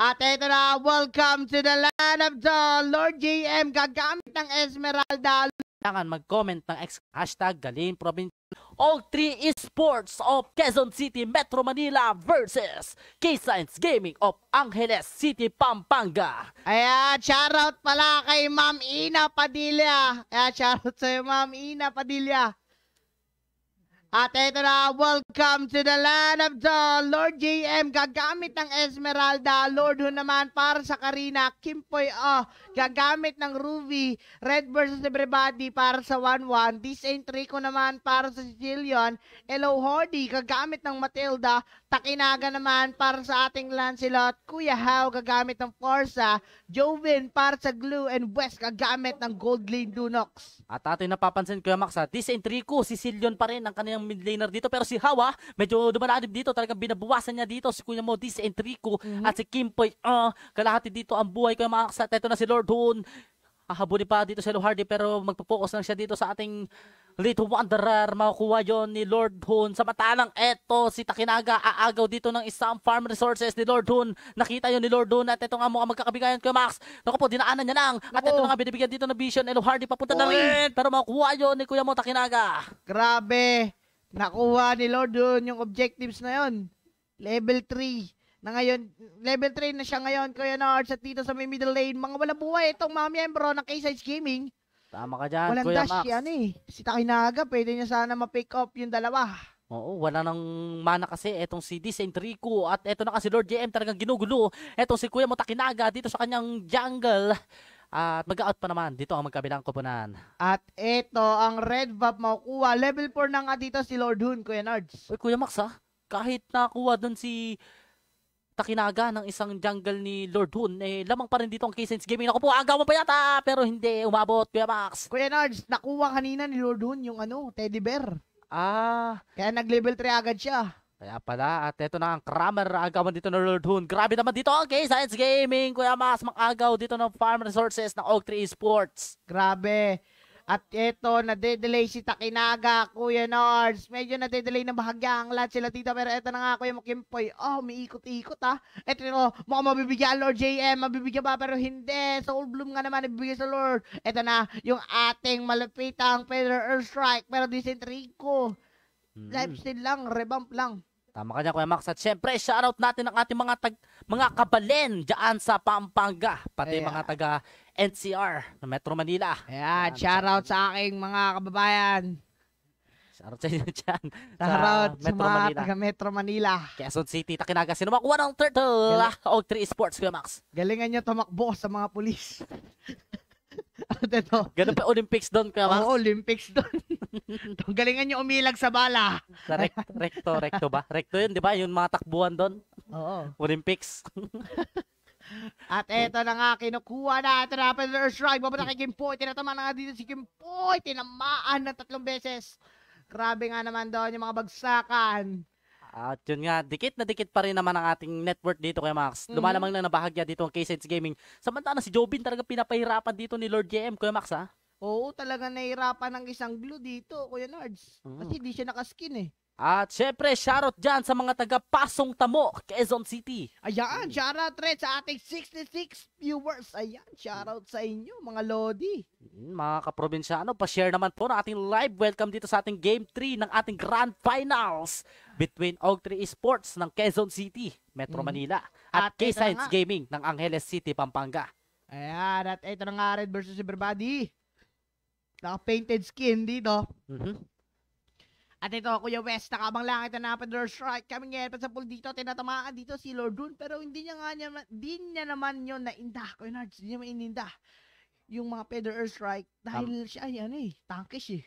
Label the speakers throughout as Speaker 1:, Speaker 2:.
Speaker 1: At ito na, welcome to the land of the Lord GM. Gagamit ng Esmeralda. Kailangan mag-comment ng ex hashtag Galing Provincial.
Speaker 2: All three esports of Quezon City, Metro Manila versus K-Science
Speaker 1: Gaming of Angeles City, Pampanga. Ayan, shoutout pala kay Ma'am Ina Padilla. Ayan, shoutout sa'yo Ma'am Ina Padilla. At ito na, welcome to the land of the Lord JM. Gagamit ng Esmeralda, Lord Ho naman para sa Karina, Kimpoy Oh. Gagamit ng Ruby, Red versus Everybody para sa 1-1. This entry ko naman para sa Sicilian. Hello Hardy, gagamit ng Matilda, Takinaga naman para sa ating Lancelot, Kuya Hao gagamit ng Forza, Jovin para sa Glue, and West gagamit ng Gold Lane Dunox.
Speaker 2: At ato yung napapansin Kuya Max this entry ko, si Silyon pa rin ang kanilang mid laner dito, pero si Hawa, medyo dumalanib dito, talagang binabuwasan niya dito, si Kuya Mo, this entry ko, mm-hmm. at si Kimpoy, uh, kalahati dito ang buhay Kuya Max, at ito na si Lord Hoon, hahabulin pa dito si Hardy, pero magpo-focus lang siya dito sa ating Little Wanderer makukuha yon ni Lord Hoon. Samantalang eto si Takinaga aagaw dito ng isang farm resources ni Lord Hoon. Nakita yon ni Lord Hoon at ito nga mukhang magkakabigayan kay Max. Naku po, dinaanan niya lang. At ito nga binibigyan dito ng vision. Elo Hardy papunta Oy. na rin. Pero makukuha yon ni Kuya Mo Takinaga.
Speaker 1: Grabe. Nakuha ni Lord Hoon yung objectives na yon. Level 3 na ngayon, level 3 na siya ngayon, Kuya Nards, at dito sa may middle lane, mga wala buhay itong mga miyembro ng k Gaming.
Speaker 2: Tama ka dyan, Walang Kuya dash Max. yan
Speaker 1: eh. Si Takinaga, pwede niya sana ma-pick up yung dalawa.
Speaker 2: Oo, wala nang mana kasi etong si Saint Rico at eto na kasi Lord JM talagang ginugulo. Etong si Kuya mo Takinaga dito sa kanyang jungle. At mag-out pa naman dito ang magkabilang kupunan.
Speaker 1: At ito ang red buff makukuha. Level 4 na nga dito
Speaker 2: si Lord Hoon, Kuya Nards. Uy, Kuya Max ha, kahit nakuha dun si na kinaga ng isang jungle ni Lord Hoon. Eh, lamang pa rin dito ang K-Sense Gaming. Ako po, agaw agawan pa yata! Pero
Speaker 1: hindi, umabot, Kuya Max. Kuya Nards, nakuha kanina ni Lord Hoon yung ano, teddy bear. Ah. Kaya nag-level 3 agad siya.
Speaker 2: Kaya pala, at ito na ang Kramer agaw dito ng Lord Hoon.
Speaker 1: Grabe naman dito ang okay, Science Gaming, Kuya Max. mag-agaw dito ng Farm Resources ng Og3 Esports. Grabe. At eto, nadedelay si Takinaga, Kuya Nords. Medyo nadedelay na bahagya ang lahat sila dito. Pero eto na nga, Kuya Makimpoy. Oh, umiikot ikot-ikot ha. Ah. Eto na, oh, mukhang mabibigyan Lord JM. Mabibigyan ba? Pero hindi. Soul Bloom nga naman nabibigyan sa Lord. Eto na, yung ating malapitang Pedro Earthstrike. Pero di si Trico.
Speaker 2: lang,
Speaker 1: revamp lang.
Speaker 2: Tama ka dyan, Kuya Max. At syempre, shoutout natin ang ating mga tag, mga kabalen dyan sa Pampanga. Pati yeah. mga taga NCR na Metro
Speaker 1: Manila. Ayan, shout out sa aking mga kababayan. Shout out sa inyo dyan. Sa, out sa Metro mga Manila. taga Metro Manila. Quezon
Speaker 2: City, Takinaga,
Speaker 1: sinumakuha ng turtle. Galing. O 3 Sports, Kuya Max. Galingan nyo tumakbo sa mga pulis. Ano ito. Ganun pa Olympics doon, ka ba? Oo, Olympics doon. Itong Galingan nyo umilag sa bala.
Speaker 2: Sa rect- recto, recto ba? Recto yun, di ba? Yung mga takbuhan doon. Oo. Olympics.
Speaker 1: At eto na nga, kinukuha na at Rapid Earth Strike. Babata kay Kim Poy. Tinatama na nga dito si Kim Poy. Tinamaan na tatlong beses. Grabe nga naman doon yung mga bagsakan.
Speaker 2: At yun nga, dikit na dikit pa rin naman ang ating network dito kay Max. Mm-hmm. na bahagya dito ang K-Sides Gaming. Samantala si Jobin talaga pinapahirapan dito ni Lord JM, Kuya Max ha?
Speaker 1: Oo, talaga nahirapan ng isang blue dito, Kuya Nards. Mm-hmm. Kasi mm. di siya nakaskin eh.
Speaker 2: At syempre, shoutout dyan sa mga taga Pasong Tamo, Quezon City.
Speaker 1: Ayan, shoutout rin sa ating 66 viewers. Ayan, shoutout sa inyo, mga Lodi.
Speaker 2: Mm, mga kaprobinsyano, pa-share naman po ng ating live welcome dito sa ating Game 3 ng ating Grand Finals between Og3 Esports ng Quezon City, Metro mm. Manila, at, at K-Science Gaming ng Angeles City, Pampanga.
Speaker 1: Ayan, at ito na nga rin versus everybody. Naka-painted skin dito. Mm-hmm. At ito, Kuya West, nakabang langit na napador strike kami ngayon pa sa pool dito. Tinatamaan dito si Lord Rune, pero hindi niya nga niya, di niya naman yun nainda. Kuya Nards, hindi niya maininda yung mga Pedro strike. dahil um, siya, yan eh, tankish eh.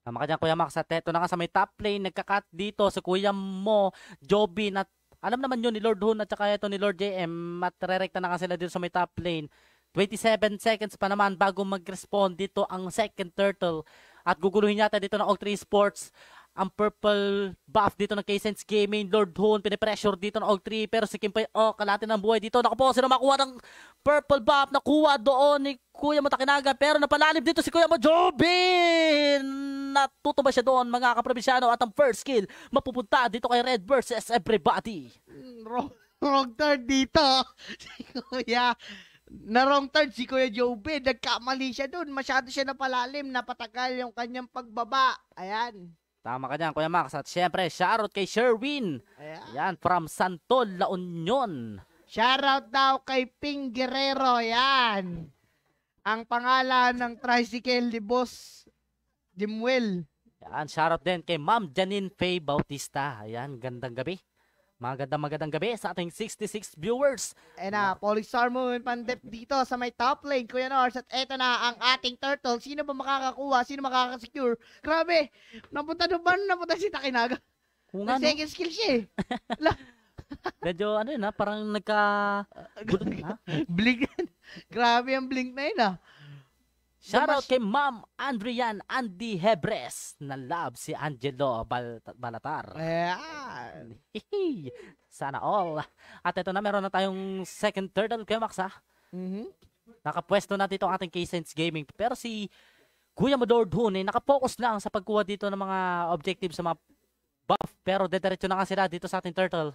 Speaker 2: Tama ka dyan, Kuya Max. At eto na nga sa may top lane, nagkakat dito sa Kuya Mo, Joby, na alam naman yun ni Lord Hoon at saka ito ni Lord JM at rerekta na nga sila dito sa may top lane. 27 seconds pa naman bago mag-respond dito ang second turtle. At guguluhin yata dito ng Ultra Sports ang purple buff dito ng K-Sense Gaming, Lord Hoon, pinipressure dito ng Og3, pero si Kimpay, oh, kalatin ng buhay dito. Naku po, sino makuha ng purple buff? Nakuha doon ni Kuya Matakinaga, pero napalalim dito si Kuya Mojobin! Natutuba siya doon, mga kaprobisyano. at
Speaker 1: ang first kill, mapupunta dito kay Red versus Everybody. Hmm, wrong, wrong turn dito, si Kuya. Na wrong turn si Kuya Jobin, nagkamali siya doon, masyado siya napalalim, napatagal yung kanyang pagbaba. Ayan.
Speaker 2: Tama ka dyan, Kuya Max. At syempre, shoutout kay Sherwin. Ayan. Yan, from Santol, La Union.
Speaker 1: Shoutout daw kay Ping Guerrero. Yan. Ang pangalan ng tricycle ni Boss Dimuel. Yan, shoutout din kay Ma'am
Speaker 2: Janine Faye Bautista. Ayan, gandang gabi. Magandang magandang gabi sa ating 66
Speaker 1: viewers. Eh na, uh, Polystar Moon Pandep dito sa may top lane, Kuya Nors. At eto na ang ating turtle. Sino ba makakakuha? Sino makakasecure? Grabe! Napunta doon ba? Napunta si Takinaga.
Speaker 2: Kung ano? Second
Speaker 1: skill siya eh.
Speaker 2: Medyo ano yun ha, ah, parang nagka... Blink. Grabe ang blink na yun ha. Ah. Shoutout kay Ma'am Andrian Andy Hebres na love si Angelo Bal Balatar. Yeah. Sana all. At ito na, meron na tayong second turtle kay Max ha. Mm-hmm. Nakapwesto natin itong ating K-Sense Gaming. Pero si Kuya Madord Hun eh, nakafocus lang sa pagkuha dito ng mga objective sa mga buff. Pero dediretso na nga sila dito sa ating turtle.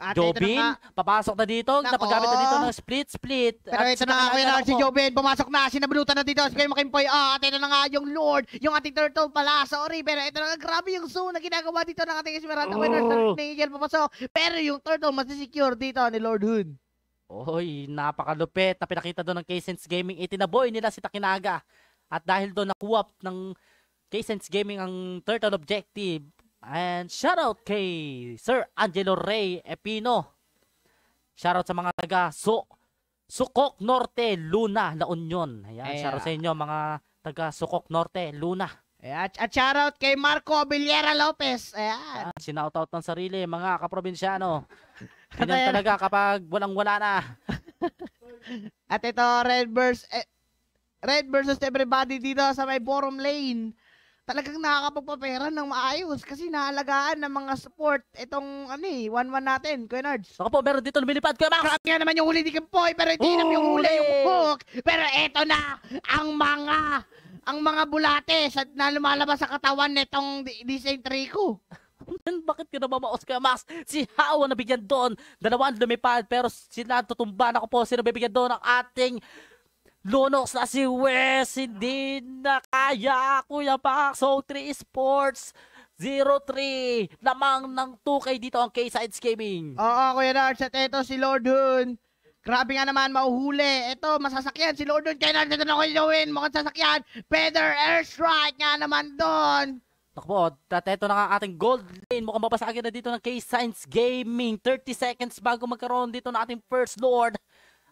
Speaker 2: At Jobin,
Speaker 1: papasok na dito. Nako. Napagamit na dito ng split, split. Pero At ito na nga, kaya na si Jobin, pumasok na, sinabunutan na dito. Si Makimpoy, ah, at ito na nga yung Lord, yung ating turtle pala, sorry. Pero ito na nga, grabe yung zoo na ginagawa dito ng ating Esmeralda. Oh. Winners na Angel papasok. Pero yung turtle, mas secure dito ni Lord Hood.
Speaker 2: Oy, napakalupit na pinakita doon ng K-Sense Gaming. Itinaboy nila si Takinaga. At dahil doon nakuwap ng K-Sense Gaming ang turtle objective, And shoutout kay Sir Angelo Ray Epino. Shoutout sa mga taga Su Sukok Norte, Luna, La Union. Ayan, Ayan. shoutout sa inyo mga taga Sukok Norte, Luna.
Speaker 1: At, At shoutout kay Marco Villera Lopez. Ayan.
Speaker 2: Ayan sinoutout ng sarili, mga kaprobinsyano. Ganyan talaga kapag walang-wala na.
Speaker 1: At ito, Red versus, eh, Red versus everybody dito sa may Borom Lane talagang nakakapagpapera ng maayos kasi naalagaan ng mga support itong ano eh, one-one natin, Kuya Nards. Ako po, meron dito lumilipad, Kuya Max. Grabe naman yung huli ni Kimpoy, pero hindi naman yung huli yung hook. Pero eto na ang mga ang mga bulate sa, na lumalabas sa katawan nitong Disney Trico. Man, bakit ka namamaos ka, Max? Si Hawa nabigyan doon.
Speaker 2: Dalawan lumipad, pero sila tutumba. Ako po, sino bibigyan doon ang ating Lunox na si Wes, hindi na kaya Kuya Pax, so 3 Sports.
Speaker 1: 03 namang lamang ng 2K dito ang K-Sides Gaming. Oo, Kuya Narch, at ito si Lord Hoon. Grabe nga naman, mauhuli. Ito, masasakyan si Lord Hoon. Kaya nandito na ko gawin, mukhang sasakyan. Feather Airstrike nga naman doon. Takbo,
Speaker 2: at ito na ang ating gold lane. Mukhang babasagin na dito ng k sides Gaming. 30 seconds bago magkaroon dito ng ating first Lord.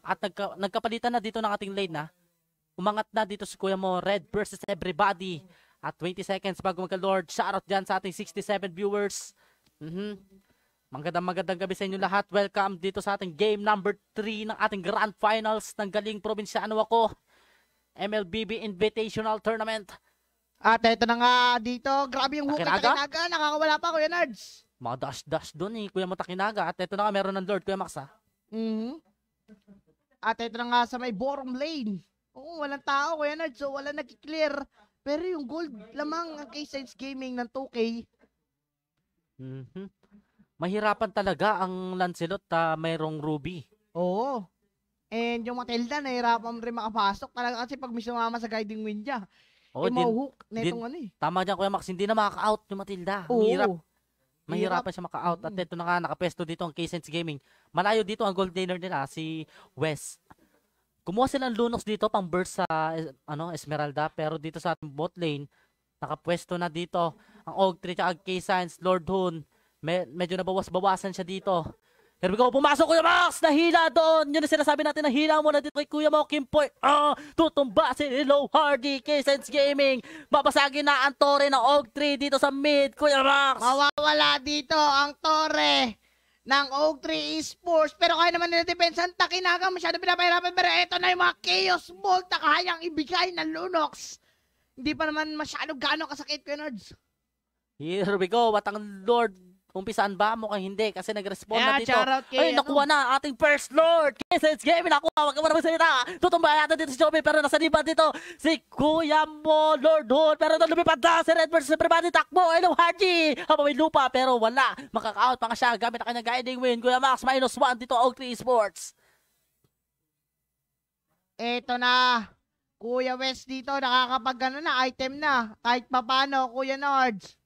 Speaker 2: At nagka, nagkapalitan na dito ng ating lane na. Umangat na dito si Kuya mo. Red versus everybody. At 20 seconds bago magka-Lord. Shoutout dyan sa ating 67 viewers. Mm -hmm. Magandang magandang gabi sa inyo lahat. Welcome dito sa ating game number 3 ng ating Grand Finals ng Galing probinsya ano ako. MLBB Invitational Tournament.
Speaker 1: At ito na nga dito. Grabe yung
Speaker 2: hook at Takinaga.
Speaker 1: Nakakawala pa, Kuya Nerds.
Speaker 2: Mga dash-dash doon eh, Kuya mo Takinaga At ito na nga meron ng Lord,
Speaker 1: Kuya Maxa. Mm -hmm. At ito na nga sa may bottom Lane. Oo, walang tao, Kuya Nard. So, wala nag-clear. Pero yung gold lamang ang K-Sense Gaming ng 2K.
Speaker 2: Mm-hmm. Mahirapan talaga ang Lancelot ta uh, mayroong Ruby. Oo.
Speaker 1: And yung Matilda, nahirapan rin makapasok talaga kasi pag may sumama sa guiding wind niya. Oo, eh, din, mauhook na itong ano eh.
Speaker 2: Tama dyan, Kuya Max. Hindi na makaka-out yung Matilda. Oo. Hirap. Mahirapan siya maka-out. At ito na nga, nakapesto dito ang K-Sense Gaming. Malayo dito ang gold laner nila, si Wes. Kumuha sila ng Lunox dito pang burst sa eh, ano, Esmeralda. Pero dito sa ating bot lane, nakapwesto na dito ang Og 3 at K-Sense, Lord Hoon. Me- medyo nabawas-bawasan siya dito. Here we go, pumasok Kuya Max! Nahila doon! Yun ang sinasabi natin, nahila mo na dito kay Kuya Mo, Kim Poy. Uh, tutumba si Low Hardy, K-Sense Gaming. Babasagin na ang Tore ng Og 3 dito sa
Speaker 1: mid, Kuya Max! Mawawala dito ang Tore ng Og 3 Esports. Pero kaya naman nila depensa, ang takinaga masyado pinapahirapan. Pero eto na yung mga Chaos Bolt na kayang ibigay ng Lunox. Hindi pa naman masyado gano'ng kasakit, Kuya Nerds.
Speaker 2: Here we go, batang Lord Umpisaan ba mo kay hindi? Kasi nag-respond yeah, na ah, dito. Ay, ano? nakuha na ating first lord. Kasi it's game. Nakuha. Wag ka mo naman salita. Tutumbaya natin dito si Joby. Pero nasa diba dito si Kuya mo, Lord Hood. Pero doon lumipad na si Red versus Private. Takbo. Hello, Haji. Habang may lupa. Pero wala. Makaka-out pa nga siya. Gamit na kanyang guiding win. Kuya Max, minus
Speaker 1: one dito. Og 3 Sports. Ito na. Kuya West dito. Nakakapag na. Item na. Kahit pa paano, Kuya Nords.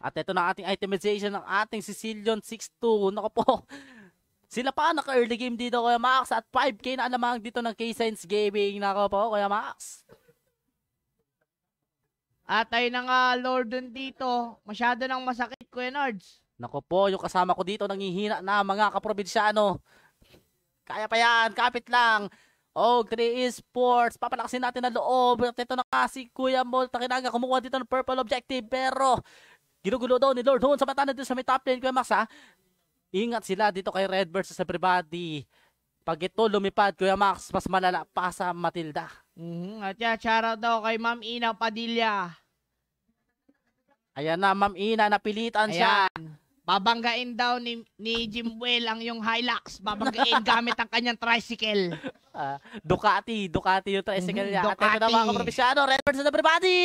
Speaker 2: At ito na ating itemization ng ating Sicilian 6-2. Nako po, sila pa naka-early game dito Kuya Max at 5k na alamang dito ng K-Sense Gaming. Nako po Kuya Max. At ayun na nga Lordon
Speaker 1: dito. Masyado nang masakit Kuya Nards.
Speaker 2: Nako po, yung kasama ko dito nangihina na mga kaprobinsyano. Kaya
Speaker 1: pa yan, kapit lang. Og 3 Esports,
Speaker 2: papalakasin natin ang loob. At ito na si Kuya Molta Kinaga kumukuha dito ng purple objective pero Ginugulo daw ni Lord noon sa batanan dito sa may top lane, Kuya Max ha. Ingat sila dito kay Red versus everybody. Pag ito lumipad, Kuya Max, mas malala pa sa Matilda.
Speaker 1: Mm -hmm. At yan, shoutout daw kay Ma'am Ina Padilla. Ayan na, Ma'am Ina, napilitan Ayan. siya. Babanggain daw ni, ni Jimwell ang
Speaker 2: yung Hilux. Babanggain gamit ang kanyang tricycle. Uh, Ducati, Ducati yung tricycle niya. Ducati. At ito naman ako probisyano, red birds and everybody!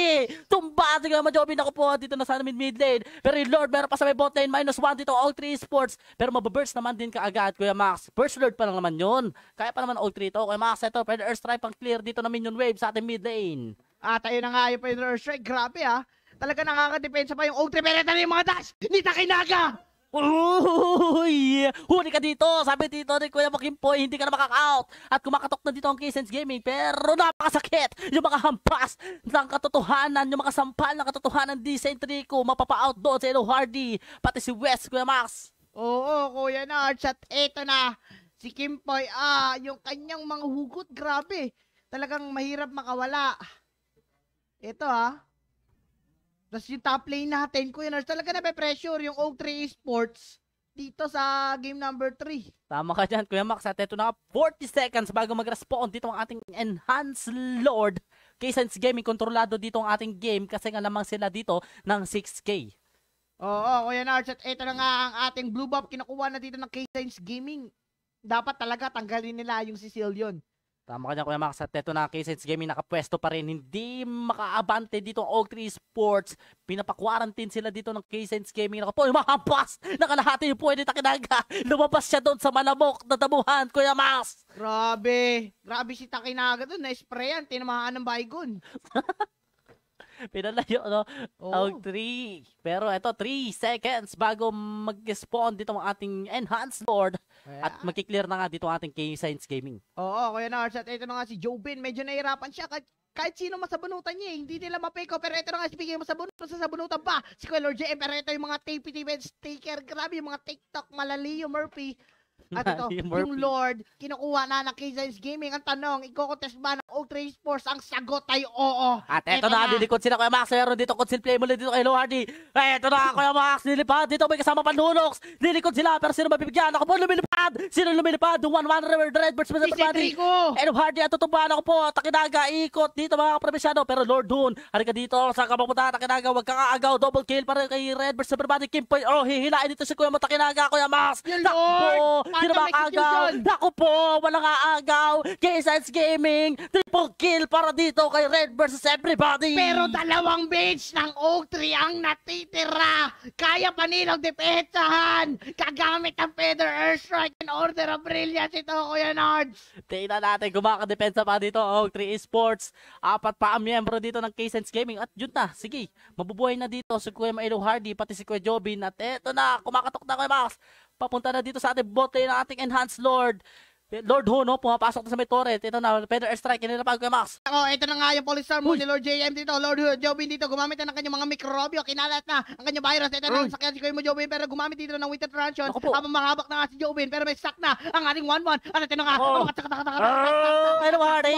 Speaker 2: Tumba at naman Joby, po, dito na sana mid mid lane. Pero yung Lord, meron pa sa may bot lane, minus 1 dito, all three sports. Pero mababurst naman din kaagad, Kuya Max. First Lord pa lang naman yun. Kaya pa naman all three to. Kuya Max, ito, pwede airstrike pang clear dito
Speaker 1: na minion wave sa ating mid lane. At ayun na nga, yung pwede airstrike, grabe ha. Ah. Talaga nakakadepensa pa yung all three, pero ito yung mga dash ni Takinaga! Uy! Huli
Speaker 2: ka dito! Sabi dito ni Kuya Makimpoy, hindi ka na makaka-out. At kumakatok na dito ang K-Sense Gaming. Pero napakasakit! Yung mga hampas ng katotohanan, yung mga sampal ng katotohanan di sa Entrico,
Speaker 1: mapapa-out doon si Elo Hardy, pati si West, Kuya Max. Oo, Kuya Nard, at eto na. Si Kimpoy, ah, yung kanyang mga hugot, grabe. Talagang mahirap makawala. Ito ah. Tapos yung top lane natin, Kuya Nars, talaga na pressure yung O3 Esports dito sa game number 3.
Speaker 2: Tama ka dyan, Kuya Max. At ito na 40 seconds bago mag-respond dito ang ating Enhanced Lord. K-Sense Gaming, kontrolado dito ang ating game kasi nga lamang sila dito ng 6K.
Speaker 1: Oo, Kuya Nars, at ito na nga ang ating blue buff. Kinakuha na dito ng k Gaming. Dapat talaga tanggalin nila yung Sicilian.
Speaker 2: Tama ka dyan, Kuya Max. At ito na, K-Sets Gaming nakapwesto pa rin. Hindi makaabante dito ang Og3 Sports. Pinapa-quarantine sila dito ng k Gaming. Naka po, umahampas! Nakalahati yung pwede takinaga. Lumabas siya doon sa malamok na damuhan, Kuya Max.
Speaker 1: Grabe. Grabe si Takinaga doon. Na-sprayan. Tinamaan ng bygone.
Speaker 2: Pinalayo, no? Oh. Out 3. Pero ito, 3 seconds bago mag-spawn dito ang ating enhanced lord. At ah. magki-clear na nga dito ang ating K-Science Gaming.
Speaker 1: Oo, Kuya Nars. At ito na nga si Jobin. Medyo nahirapan siya kahit, kahit sino masabunutan niya eh. Hindi nila mapiko. Pero ito na nga, speaking mo sabunutan, sa sabunutan pa. Si Kuya Lord JM. Pero ito yung mga TPT events taker. Grabe yung mga TikTok, Malalio, Murphy. At ito, yung Lord, kinukuha na ng K-Science Gaming. Ang tanong, iko-contest ba ng Ultra Esports? Ang sagot ay oo.
Speaker 2: At ito, ito na, nilikod sila Kuya Max. Meron dito, Consil Play muli dito kay Hello Hardy. Ito na, Kuya Max, nilipad. Dito may kasama pa Lunox. Nilikod sila, pero sino mabibigyan? Ako po, lumilipad. Sino lumilipad? 1 one, River Dread versus Mr. Buddy. Hello Hardy, at tutubahan ako po. Takinaga, ikot dito mga kapromesyano. Pero Lord Hoon, halika dito. Saan ka mapunta? Takinaga, huwag kang aagaw. Double kill para kay Red versus Mr. Buddy. Kim Point. Oh, hihilain dito si Kuya Matakinaga, Kuya Max. Takbo. Sino ba agaw? Naku po, wala walang aagaw. KSS Gaming, triple
Speaker 1: kill para dito kay Red versus everybody. Pero dalawang bench ng Oak Tree ang natitira. Kaya pa nilang depensahan. Kagamit ang Feather Airstrike and Order of Brilliance ito, Kuya Nards. Tingnan natin kung makadepensa pa dito Oak Tree
Speaker 2: Esports. Apat pa ang miyembro dito ng KSS Gaming. At yun na, sige, mabubuhay na dito si Kuya Mailo Hardy, pati si Kuya Jobin. At eto na, kumakatok na Kuya Max. Papunta na dito sa ating bote ng ating enhanced Lord. Lord Ho, no? Pumapasok na sa may turret. Ito na, Feather Airstrike. Kinilapag kay
Speaker 1: Max. Ako, ito na nga yung Polystar mo ni Lord JM dito. Lord Ho, Jobin dito. Gumamit na ng kanyang mga mikrobyo. Kinalat na ang kanyang virus. Ito na sakyan si mo, Jobin. Pero gumamit dito ng Winter Transion. Habang mahabak na nga si Jobin. Pero may sack na ang ating 1-1. Ano, ito na nga. Ano, Hardy?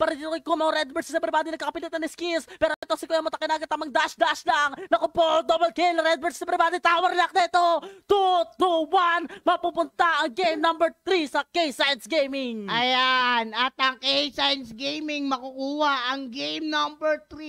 Speaker 2: Para dito kay Kumaw Red versus Everybody. Nagkakapilitan ng skills. Pero ito si Kuya Matakinaga. Tamang dash-dash lang. Naku po, double kill. Red sa Everybody. Tower lock na ito.
Speaker 1: 2, 2, 1 mapupunta ang game number 3 sa K-Science Gaming. Ayan, at ang K-Science Gaming makukuha ang game number 3